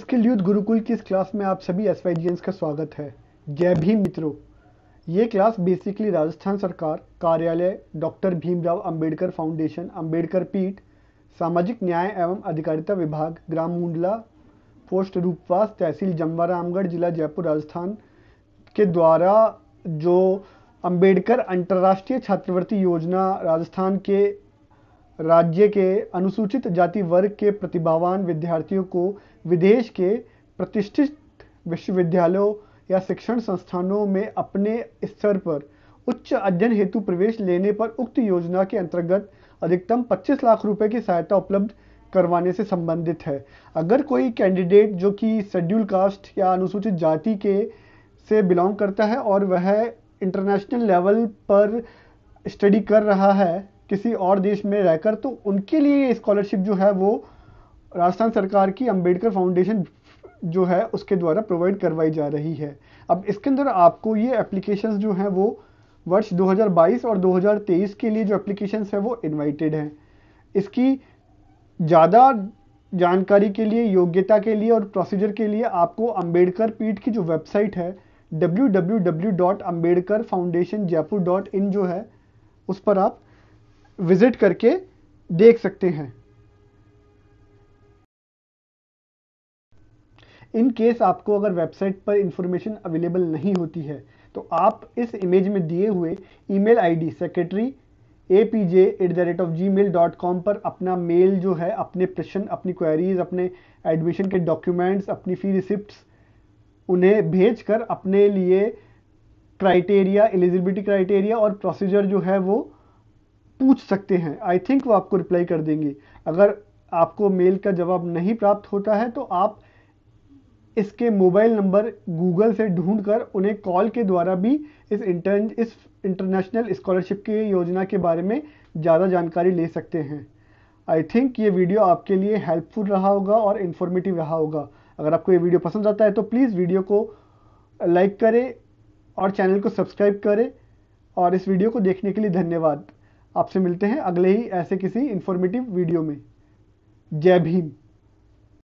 skill youth Gurukul की इस class में आप सभी एस वाई का स्वागत है जय भीम मित्रों ये क्लास बेसिकली राजस्थान सरकार कार्यालय डॉक्टर भीमराव अंबेडकर फाउंडेशन अंबेडकर पीठ सामाजिक न्याय एवं अधिकारिता विभाग ग्राम मुंडला पोस्ट रूपवास तहसील जमवारामगढ़ जिला जयपुर राजस्थान के द्वारा जो अंबेडकर अंतर्राष्ट्रीय छात्रवृत्ति योजना राजस्थान के राज्य के अनुसूचित जाति वर्ग के प्रतिभावान विद्यार्थियों को विदेश के प्रतिष्ठित विश्वविद्यालयों या शिक्षण संस्थानों में अपने स्तर पर उच्च अध्ययन हेतु प्रवेश लेने पर उक्त योजना के अंतर्गत अधिकतम 25 लाख रुपए की सहायता उपलब्ध करवाने से संबंधित है अगर कोई कैंडिडेट जो कि शेड्यूल कास्ट या अनुसूचित जाति के से बिलोंग करता है और वह इंटरनेशनल लेवल पर स्टडी कर रहा है किसी और देश में रहकर तो उनके लिए ये स्कॉलरशिप जो है वो राजस्थान सरकार की अंबेडकर फाउंडेशन जो है उसके द्वारा प्रोवाइड करवाई जा रही है अब इसके अंदर आपको ये एप्लीकेशन जो हैं वो वर्ष 2022 और 2023 के लिए जो एप्लीकेशन हैं वो इनवाइटेड हैं इसकी ज़्यादा जानकारी के लिए योग्यता के लिए और प्रोसीजर के लिए आपको अम्बेडकर पीठ की जो वेबसाइट है डब्ल्यू जो है उस पर आप विज़िट करके देख सकते हैं इन केस आपको अगर वेबसाइट पर इंफॉर्मेशन अवेलेबल नहीं होती है तो आप इस इमेज में दिए हुए email ID secretary A P J at the rate of Gmail dot com पर अपना मेल जो है अपने प्रश्न अपनी क्वेरीज अपने एडमिशन के डॉक्यूमेंट्स अपनी फ़ी रिसिप्ट्स उन्हें भेज कर अपने लिए क्राइटेरिया एलिजिबिलिटी क्राइटेरिया और प्रोसीजर जो है वो पूछ सकते हैं आई थिंक वो आपको रिप्लाई कर देंगे अगर आपको मेल का जवाब नहीं प्राप्त होता है तो आप इसके मोबाइल नंबर गूगल से ढूंढकर उन्हें कॉल के द्वारा भी इस इंटर इस इंटरनेशनल स्कॉलरशिप की योजना के बारे में ज़्यादा जानकारी ले सकते हैं आई थिंक ये वीडियो आपके लिए हेल्पफुल रहा होगा और इन्फॉर्मेटिव रहा होगा अगर आपको ये वीडियो पसंद आता है तो प्लीज़ वीडियो को लाइक करें और चैनल को सब्सक्राइब करें और इस वीडियो को देखने के लिए धन्यवाद आपसे मिलते हैं अगले ही ऐसे किसी इन्फॉर्मेटिव वीडियो में जय भीम